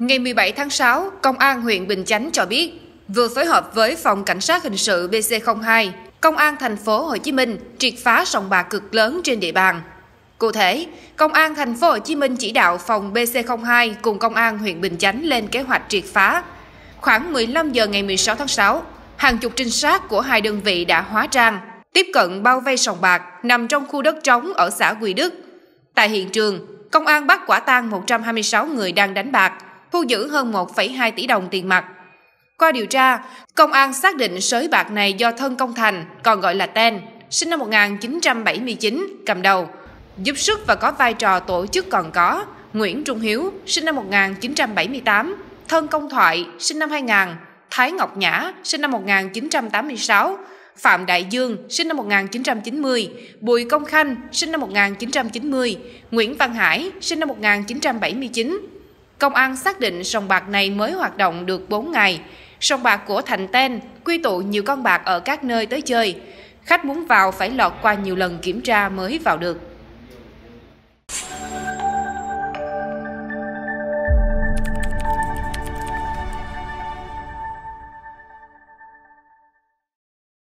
Ngày 17 tháng 6, Công an huyện Bình Chánh cho biết, vừa phối hợp với Phòng Cảnh sát Hình sự BC02, Công an thành phố Hồ Chí Minh triệt phá sòng bạc cực lớn trên địa bàn. Cụ thể, Công an thành phố Hồ Chí Minh chỉ đạo phòng BC02 cùng Công an huyện Bình Chánh lên kế hoạch triệt phá. Khoảng 15 giờ ngày 16 tháng 6, hàng chục trinh sát của hai đơn vị đã hóa trang, tiếp cận bao vây sòng bạc nằm trong khu đất trống ở xã Quỳ Đức. Tại hiện trường, công an bắt quả tang 126 người đang đánh bạc, thu giữ hơn 1,2 tỷ đồng tiền mặt. Qua điều tra, công an xác định sới bạc này do Thân Công Thành, còn gọi là Ten, sinh năm 1979, cầm đầu, giúp sức và có vai trò tổ chức còn có Nguyễn Trung Hiếu, sinh năm 1978, Thân Công Thoại, sinh năm 2000, Thái Ngọc Nhã, sinh năm 1986, Phạm Đại Dương, sinh năm 1990, Bùi Công Khanh, sinh năm 1990, Nguyễn Văn Hải, sinh năm 1979, Công an xác định sòng bạc này mới hoạt động được 4 ngày. Sòng bạc của Thành tên quy tụ nhiều con bạc ở các nơi tới chơi. Khách muốn vào phải lọt qua nhiều lần kiểm tra mới vào được.